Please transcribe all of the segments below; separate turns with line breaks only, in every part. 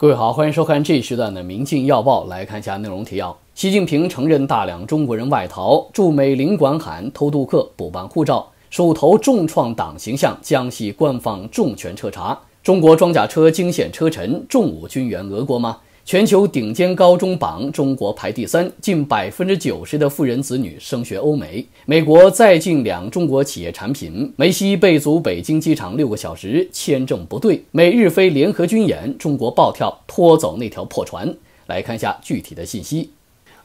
各位好，欢迎收看这一时段的《明镜要报》，来看一下内容提要：习近平承认大量中国人外逃，驻美领馆喊偷渡客补办护照，手头重创党形象，江西官方重拳彻查。中国装甲车惊现车臣，重武军援俄国吗？全球顶尖高中榜，中国排第三，近百分之九十的富人子女升学欧美。美国再进两中国企业产品。梅西被阻北京机场六个小时，签证不对。美日菲联合军演，中国暴跳，拖走那条破船。来看一下具体的信息。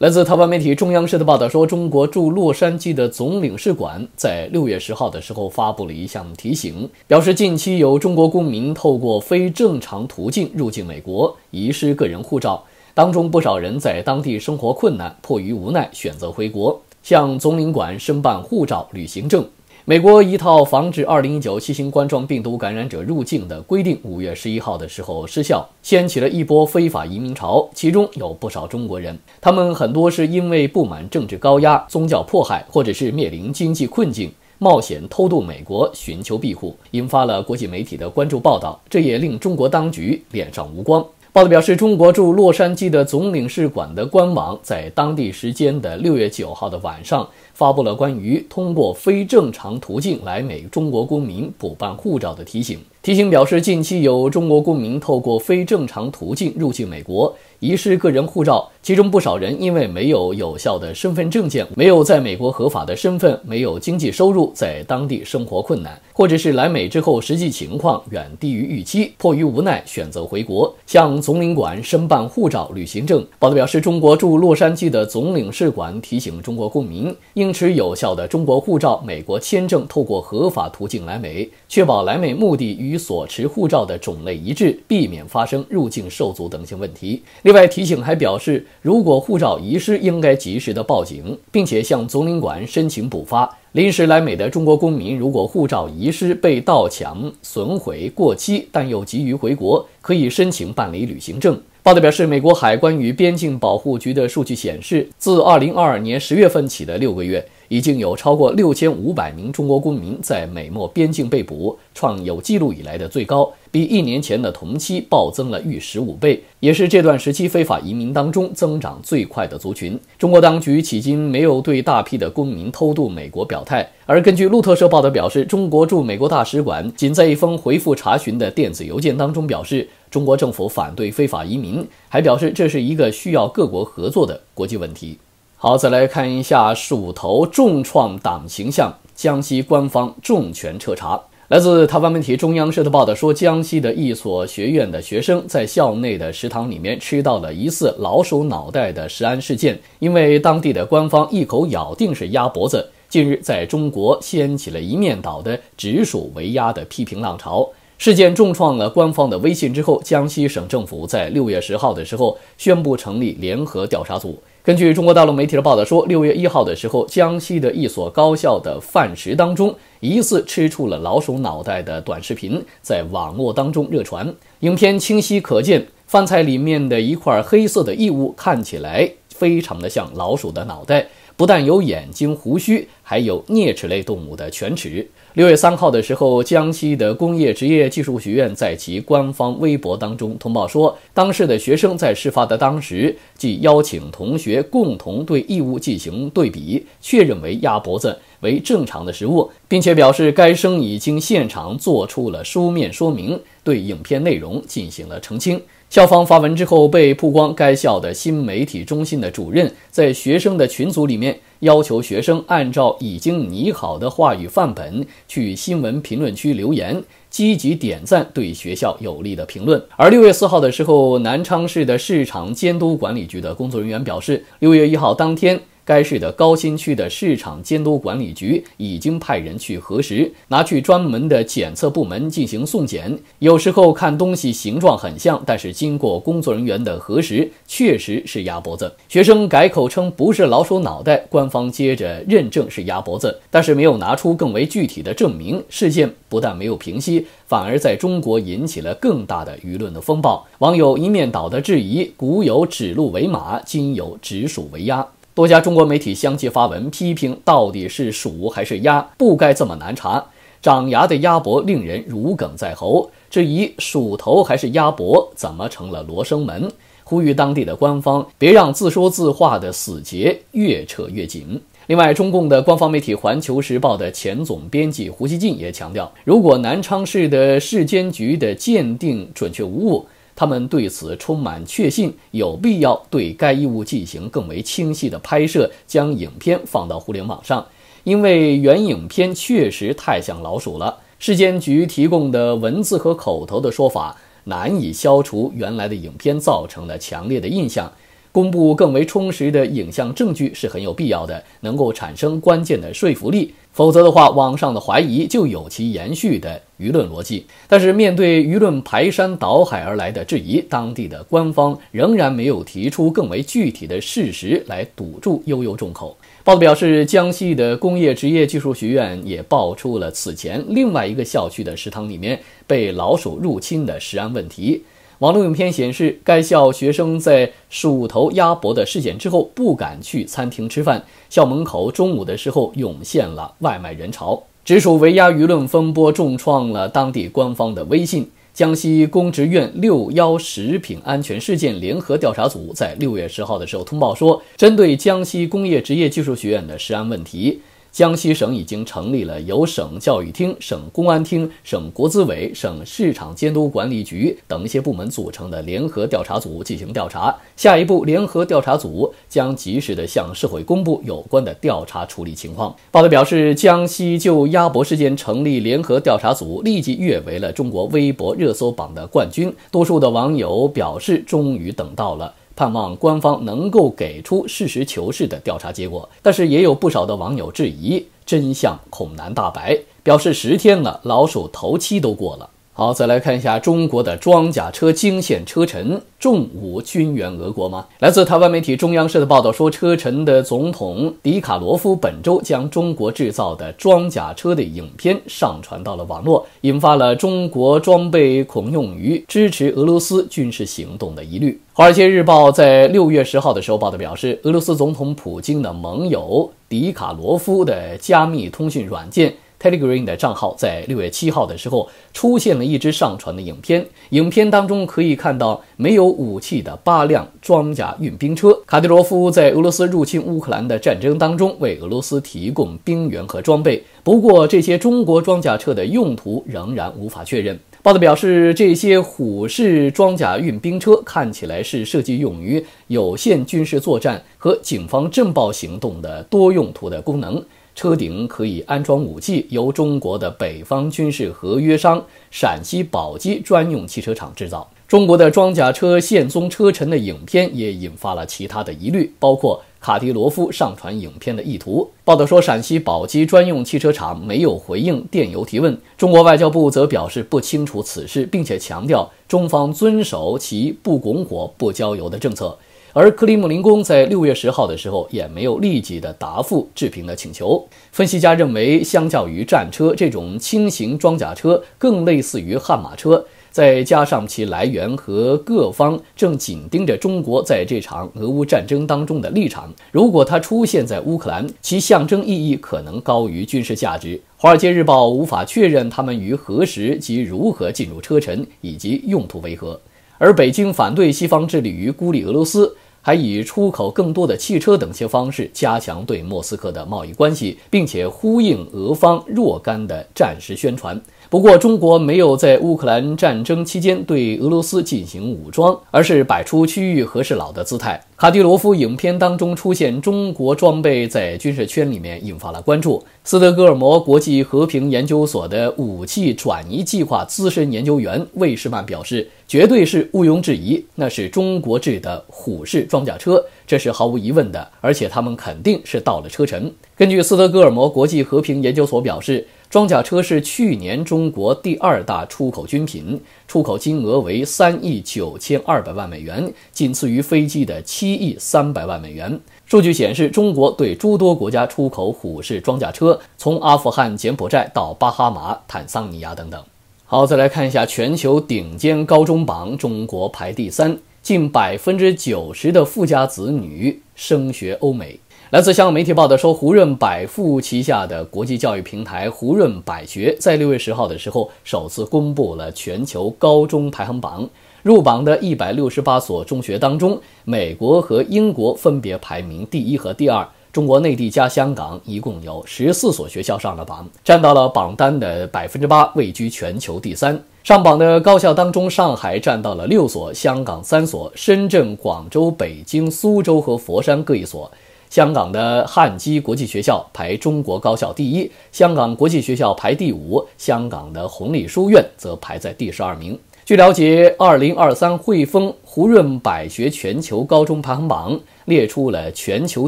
来自台湾媒体中央社的报道说，中国驻洛杉矶的总领事馆在六月十号的时候发布了一项提醒，表示近期有中国公民透过非正常途径入境美国，遗失个人护照，当中不少人在当地生活困难，迫于无奈选择回国，向总领馆申办护照、旅行证。美国一套防止2019新型冠状病毒感染者入境的规定，五月十一号的时候失效，掀起了一波非法移民潮，其中有不少中国人，他们很多是因为不满政治高压、宗教迫害，或者是面临经济困境，冒险偷渡美国寻求庇护，引发了国际媒体的关注报道，这也令中国当局脸上无光。报道表示，中国驻洛杉矶的总领事馆的官网在当地时间的六月九号的晚上发布了关于通过非正常途径来美中国公民补办护照的提醒。提醒表示，近期有中国公民透过非正常途径入境美国，遗失个人护照，其中不少人因为没有有效的身份证件、没有在美国合法的身份、没有经济收入，在当地生活困难，或者是来美之后实际情况远低于预期，迫于无奈选择回国，向总领馆申办护照、旅行证。报道表示，中国驻洛杉矶的总领事馆提醒中国公民应持有效的中国护照、美国签证，透过合法途径来美，确保来美目的与。与所持护照的种类一致，避免发生入境受阻等性问题。另外提醒还表示，如果护照遗失，应该及时的报警，并且向总领馆申请补发。临时来美的中国公民，如果护照遗失、被盗抢、损毁、过期，但又急于回国，可以申请办理旅行证。报道表示，美国海关与边境保护局的数据显示，自2022年10月份起的六个月，已经有超过6500名中国公民在美墨边境被捕，创有记录以来的最高，比一年前的同期暴增了逾15倍，也是这段时期非法移民当中增长最快的族群。中国当局迄今没有对大批的公民偷渡美国表态，而根据路透社报道表示，中国驻美国大使馆仅在一封回复查询的电子邮件当中表示。中国政府反对非法移民，还表示这是一个需要各国合作的国际问题。好，再来看一下鼠头重创党形象，江西官方重拳彻查。来自台湾媒体中央社的报道说，江西的一所学院的学生在校内的食堂里面吃到了疑似老鼠脑袋的食安事件，因为当地的官方一口咬定是鸭脖子，近日在中国掀起了一面倒的“直属为鸭”的批评浪潮。事件重创了官方的威信之后，江西省政府在六月十号的时候宣布成立联合调查组。根据中国大陆媒体的报道说，六月一号的时候，江西的一所高校的饭食当中疑似吃出了老鼠脑袋的短视频在网络当中热传。影片清晰可见，饭菜里面的一块黑色的异物看起来非常的像老鼠的脑袋。不但有眼睛、胡须，还有啮齿类动物的犬齿。六月三号的时候，江西的工业职业技术学院在其官方微博当中通报说，当事的学生在事发的当时即邀请同学共同对异物进行对比，确认为鸭脖子为正常的食物，并且表示该生已经现场做出了书面说明，对影片内容进行了澄清。校方发文之后被曝光，该校的新媒体中心的主任在学生的群组里面要求学生按照已经拟好的话语范本去新闻评论区留言，积极点赞对学校有利的评论。而六月四号的时候，南昌市的市场监督管理局的工作人员表示，六月一号当天。该市的高新区的市场监督管理局已经派人去核实，拿去专门的检测部门进行送检。有时候看东西形状很像，但是经过工作人员的核实，确实是鸭脖子。学生改口称不是老鼠脑袋，官方接着认证是鸭脖子，但是没有拿出更为具体的证明。事件不但没有平息，反而在中国引起了更大的舆论的风暴。网友一面倒的质疑，古有指鹿为马，今有指鼠为鸭。多家中国媒体相继发文批评，到底是鼠还是鸭，不该这么难查。长牙的鸭脖令人如鲠在喉，质疑鼠头还是鸭脖怎么成了罗生门？呼吁当地的官方别让自说自话的死结越扯越紧。另外，中共的官方媒体《环球时报》的前总编辑胡锡进也强调，如果南昌市的市监局的鉴定准确无误。他们对此充满确信，有必要对该异物进行更为清晰的拍摄，将影片放到互联网上，因为原影片确实太像老鼠了。市监局提供的文字和口头的说法难以消除原来的影片造成的强烈的印象。公布更为充实的影像证据是很有必要的，能够产生关键的说服力。否则的话，网上的怀疑就有其延续的舆论逻辑。但是，面对舆论排山倒海而来的质疑，当地的官方仍然没有提出更为具体的事实来堵住悠悠众口。报道表示，江西的工业职业技术学院也爆出了此前另外一个校区的食堂里面被老鼠入侵的食安问题。网络影片显示，该校学生在“鼠头鸭脖”的事件之后，不敢去餐厅吃饭。校门口中午的时候，涌现了外卖人潮。直属围鸭舆论风波重创了当地官方的威信。江西公职院六幺食品安全事件联合调查组在六月十号的时候通报说，针对江西工业职业技术学院的食安问题。江西省已经成立了由省教育厅、省公安厅、省国资委、省市场监督管理局等一些部门组成的联合调查组进行调查。下一步，联合调查组将及时的向社会公布有关的调查处理情况。报道表示，江西就鸭脖事件成立联合调查组，立即跃为了中国微博热搜榜的冠军。多数的网友表示，终于等到了。盼望官方能够给出实事求是的调查结果，但是也有不少的网友质疑，真相恐难大白，表示十天了，老鼠头七都过了。好，再来看一下中国的装甲车惊现车臣，重武军援俄国吗？来自台湾媒体中央社的报道说，车臣的总统迪卡罗夫本周将中国制造的装甲车的影片上传到了网络，引发了中国装备恐用于支持俄罗斯军事行动的疑虑。《华尔街日报》在六月十号的时候报道表示，俄罗斯总统普京的盟友迪卡罗夫的加密通讯软件。Telegram 的账号在六月七号的时候出现了一支上传的影片，影片当中可以看到没有武器的八辆装甲运兵车。卡迪罗夫在俄罗斯入侵乌克兰的战争当中为俄罗斯提供兵员和装备，不过这些中国装甲车的用途仍然无法确认。报道表示，这些虎式装甲运兵车看起来是设计用于有限军事作战和警方镇报行动的多用途的功能。车顶可以安装武器，由中国的北方军事合约商陕西宝鸡专用汽车厂制造。中国的装甲车现踪车臣的影片也引发了其他的疑虑，包括卡迪罗夫上传影片的意图。报道说，陕西宝鸡专用汽车厂没有回应电邮提问。中国外交部则表示不清楚此事，并且强调中方遵守其不拱火、不交油的政策。而克里姆林宫在六月十号的时候也没有立即的答复志平的请求。分析家认为，相较于战车这种轻型装甲车，更类似于悍马车，再加上其来源和各方正紧盯着中国在这场俄乌战争当中的立场，如果它出现在乌克兰，其象征意义可能高于军事价值。《华尔街日报》无法确认他们于何时及如何进入车臣，以及用途为何。而北京反对西方致力于孤立俄罗斯。还以出口更多的汽车等些方式，加强对莫斯科的贸易关系，并且呼应俄方若干的战时宣传。不过，中国没有在乌克兰战争期间对俄罗斯进行武装，而是摆出区域和事佬的姿态。卡迪罗夫影片当中出现中国装备，在军事圈里面引发了关注。斯德哥尔摩国际和平研究所的武器转移计划资深研究员魏士曼表示：“绝对是毋庸置疑，那是中国制的虎式装甲车，这是毫无疑问的。而且他们肯定是到了车臣。”根据斯德哥尔摩国际和平研究所表示。装甲车是去年中国第二大出口军品，出口金额为三亿九千二百万美元，仅次于飞机的七亿三百万美元。数据显示，中国对诸多国家出口虎式装甲车，从阿富汗、柬埔寨到巴哈马、坦桑尼亚等等。好，再来看一下全球顶尖高中榜，中国排第三，近百分之九十的富家子女升学欧美。来自香港媒体报道说，胡润百富旗下的国际教育平台胡润百学在六月十号的时候首次公布了全球高中排行榜。入榜的一百六十八所中学当中，美国和英国分别排名第一和第二。中国内地加香港一共有十四所学校上了榜，占到了榜单的百分之八，位居全球第三。上榜的高校当中，上海占到了六所，香港三所，深圳、广州、北京、苏州和佛山各一所。香港的汉基国际学校排中国高校第一，香港国际学校排第五，香港的红礼书院则排在第十二名。据了解，二零二三汇丰胡润百学全球高中排行榜列出了全球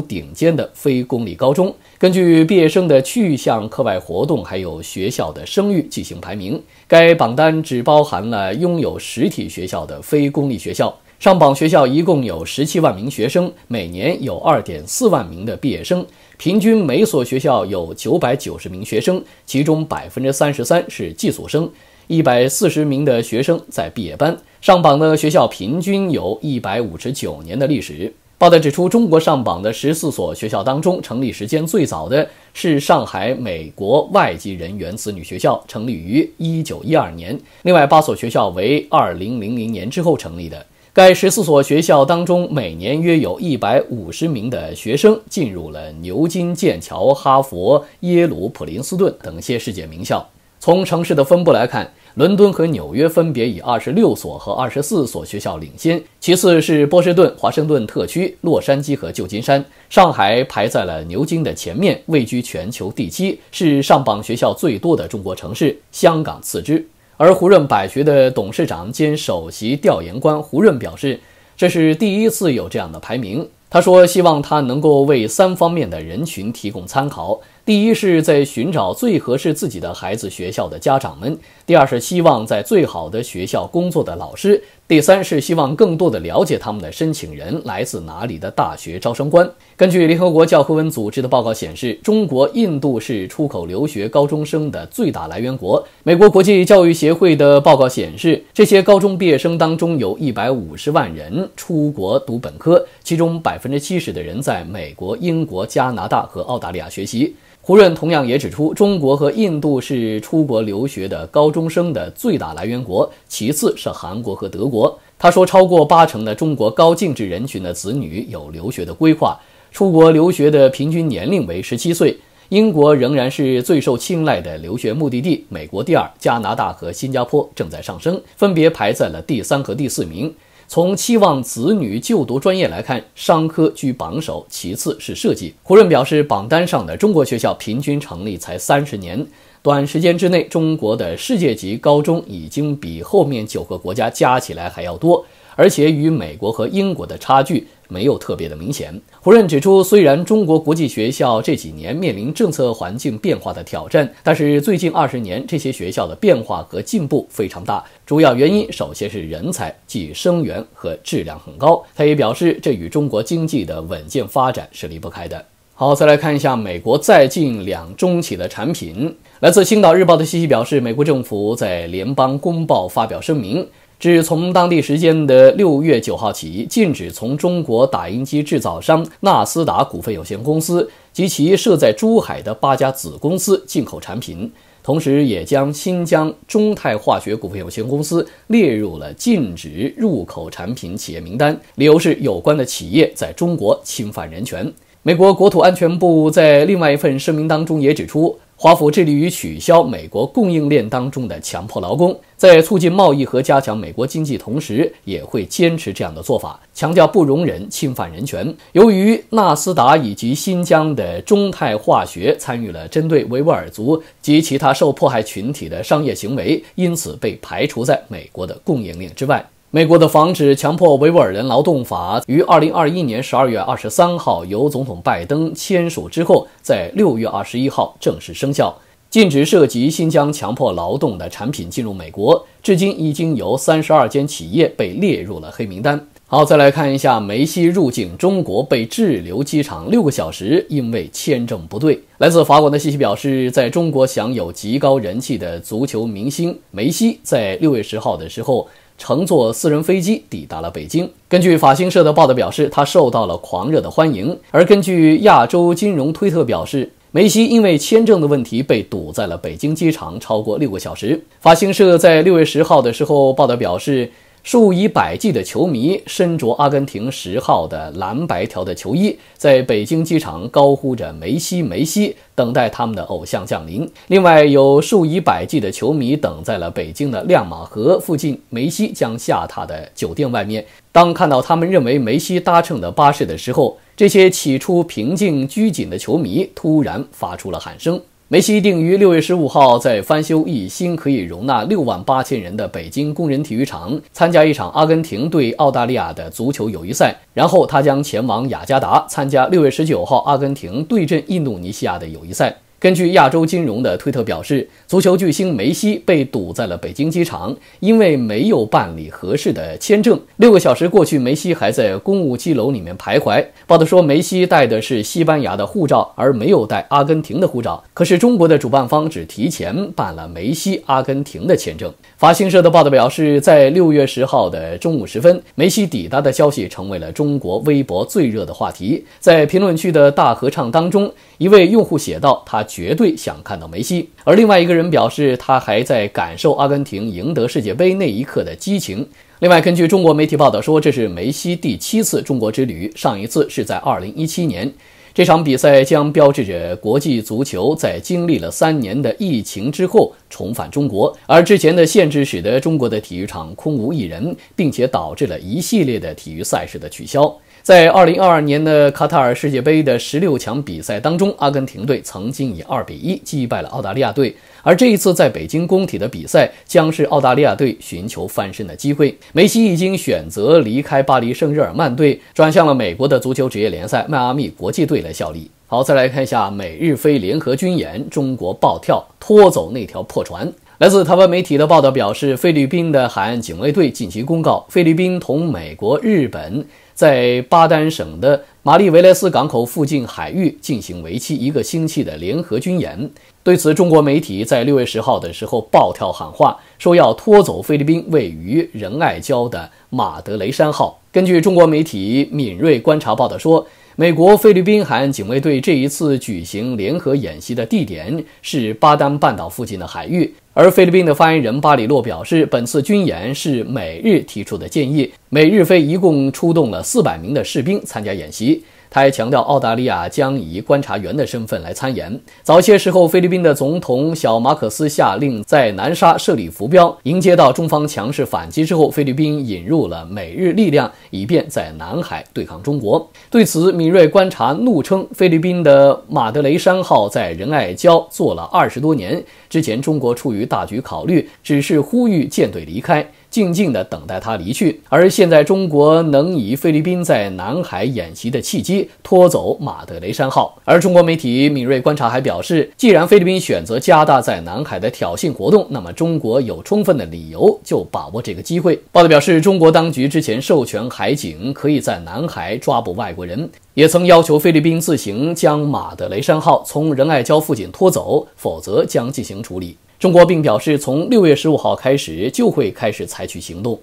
顶尖的非公立高中，根据毕业生的去向、课外活动还有学校的声誉进行排名。该榜单只包含了拥有实体学校的非公立学校。上榜学校一共有十七万名学生，每年有二点四万名的毕业生，平均每所学校有九百九十名学生，其中百分之三十三是寄宿生，一百四十名的学生在毕业班。上榜的学校平均有一百五十九年的历史。报道指出，中国上榜的十四所学校当中，成立时间最早的是上海美国外籍人员子女学校，成立于一九一二年，另外八所学校为二零零零年之后成立的。该十四所学校当中，每年约有一百五十名的学生进入了牛津、剑桥、哈佛、耶鲁、普林斯顿等些世界名校。从城市的分布来看，伦敦和纽约分别以二十六所和二十四所学校领先，其次是波士顿、华盛顿特区、洛杉矶和旧金山。上海排在了牛津的前面，位居全球第七，是上榜学校最多的中国城市。香港次之。而胡润百学的董事长兼首席调研官胡润表示，这是第一次有这样的排名。他说，希望他能够为三方面的人群提供参考：第一，是在寻找最合适自己的孩子学校的家长们；第二，是希望在最好的学校工作的老师。第三是希望更多的了解他们的申请人来自哪里的大学招生官。根据联合国教科文组织的报告显示，中国、印度是出口留学高中生的最大来源国。美国国际教育协会的报告显示，这些高中毕业生当中有一百五十万人出国读本科，其中百分之七十的人在美国、英国、加拿大和澳大利亚学习。胡润同样也指出，中国和印度是出国留学的高中生的最大来源国，其次是韩国和德国。他说，超过八成的中国高净值人群的子女有留学的规划，出国留学的平均年龄为十七岁。英国仍然是最受青睐的留学目的地，美国第二，加拿大和新加坡正在上升，分别排在了第三和第四名。从期望子女就读专业来看，商科居榜首，其次是设计。胡润表示，榜单上的中国学校平均成立才三十年，短时间之内，中国的世界级高中已经比后面九个国家加起来还要多，而且与美国和英国的差距。没有特别的明显。胡润指出，虽然中国国际学校这几年面临政策环境变化的挑战，但是最近二十年这些学校的变化和进步非常大。主要原因首先是人才，即生源和质量很高。他也表示，这与中国经济的稳健发展是离不开的。好，再来看一下美国在近两中企的产品。来自《青岛日报》的信息表示，美国政府在联邦公报发表声明。至从当地时间的六月九号起，禁止从中国打印机制造商纳斯达股份有限公司及其设在珠海的八家子公司进口产品，同时也将新疆中泰化学股份有限公司列入了禁止入口产品企业名单。理由是有关的企业在中国侵犯人权。美国国土安全部在另外一份声明当中也指出。华府致力于取消美国供应链当中的强迫劳工，在促进贸易和加强美国经济同时，也会坚持这样的做法，强调不容忍侵犯人权。由于纳斯达以及新疆的中泰化学参与了针对维吾尔族及其他受迫害群体的商业行为，因此被排除在美国的供应链之外。美国的防止强迫维吾尔人劳动法于二零二一年十二月二十三号由总统拜登签署之后，在六月二十一号正式生效，禁止涉及新疆强迫劳动的产品进入美国。至今已经有三十二间企业被列入了黑名单。好，再来看一下梅西入境中国被滞留机场六个小时，因为签证不对。来自法国的信息表示，在中国享有极高人气的足球明星梅西，在六月十号的时候。乘坐私人飞机抵达了北京。根据法新社的报道表示，他受到了狂热的欢迎。而根据亚洲金融推特表示，梅西因为签证的问题被堵在了北京机场超过六个小时。法新社在六月十号的时候报道表示。数以百计的球迷身着阿根廷十号的蓝白条的球衣，在北京机场高呼着“梅西，梅西”，等待他们的偶像降临。另外，有数以百计的球迷等在了北京的亮马河附近，梅西将下榻的酒店外面。当看到他们认为梅西搭乘的巴士的时候，这些起初平静拘谨的球迷突然发出了喊声。梅西定于六月十五号在翻修一新、可以容纳六万八千人的北京工人体育场参加一场阿根廷对澳大利亚的足球友谊赛，然后他将前往雅加达参加六月十九号阿根廷对阵印度尼西亚的友谊赛。根据亚洲金融的推特表示，足球巨星梅西被堵在了北京机场，因为没有办理合适的签证。六个小时过去，梅西还在公务机楼里面徘徊。报道说，梅西带的是西班牙的护照，而没有带阿根廷的护照。可是中国的主办方只提前办了梅西阿根廷的签证。法新社的报道表示，在六月十号的中午时分，梅西抵达的消息成为了中国微博最热的话题。在评论区的大合唱当中，一位用户写道：“他。”绝对想看到梅西。而另外一个人表示，他还在感受阿根廷赢得世界杯那一刻的激情。另外，根据中国媒体报道说，这是梅西第七次中国之旅，上一次是在2017年。这场比赛将标志着国际足球在经历了三年的疫情之后重返中国。而之前的限制使得中国的体育场空无一人，并且导致了一系列的体育赛事的取消。在二零二二年的卡塔尔世界杯的十六强比赛当中，阿根廷队曾经以二比一击败了澳大利亚队。而这一次在北京工体的比赛，将是澳大利亚队寻求翻身的机会。梅西已经选择离开巴黎圣日耳曼队，转向了美国的足球职业联赛迈阿密国际队来效力。好，再来看一下美日菲联合军演，中国暴跳拖走那条破船。来自台湾媒体的报道表示，菲律宾的海岸警卫队近期公告，菲律宾同美国、日本。在巴丹省的马利维莱斯港口附近海域进行为期一个星期的联合军演。对此，中国媒体在六月十号的时候暴跳喊话，说要拖走菲律宾位于仁爱礁的马德雷山号。根据中国媒体敏锐观察报道说，美国菲律宾海岸警卫队这一次举行联合演习的地点是巴丹半岛附近的海域。而菲律宾的发言人巴里洛表示，本次军演是美日提出的建议。美日菲一共出动了四百名的士兵参加演习。他还强调，澳大利亚将以观察员的身份来参演。早些时候，菲律宾的总统小马可斯下令在南沙设立浮标。迎接到中方强势反击之后，菲律宾引入了美日力量，以便在南海对抗中国。对此，敏锐观察怒称，菲律宾的马德雷山号在仁爱礁做了二十多年。之前，中国出于大局考虑，只是呼吁舰队离开，静静地等待它离去。而现在，中国能以菲律宾在南海演习的契机拖走马德雷山号。而中国媒体敏锐观察还表示，既然菲律宾选择加大在南海的挑衅活动，那么中国有充分的理由就把握这个机会。报道表示，中国当局之前授权海警可以在南海抓捕外国人。也曾要求菲律宾自行将马德雷山号从仁爱礁附近拖走，否则将进行处理。中国并表示，从六月十五号开始就会开始采取行动。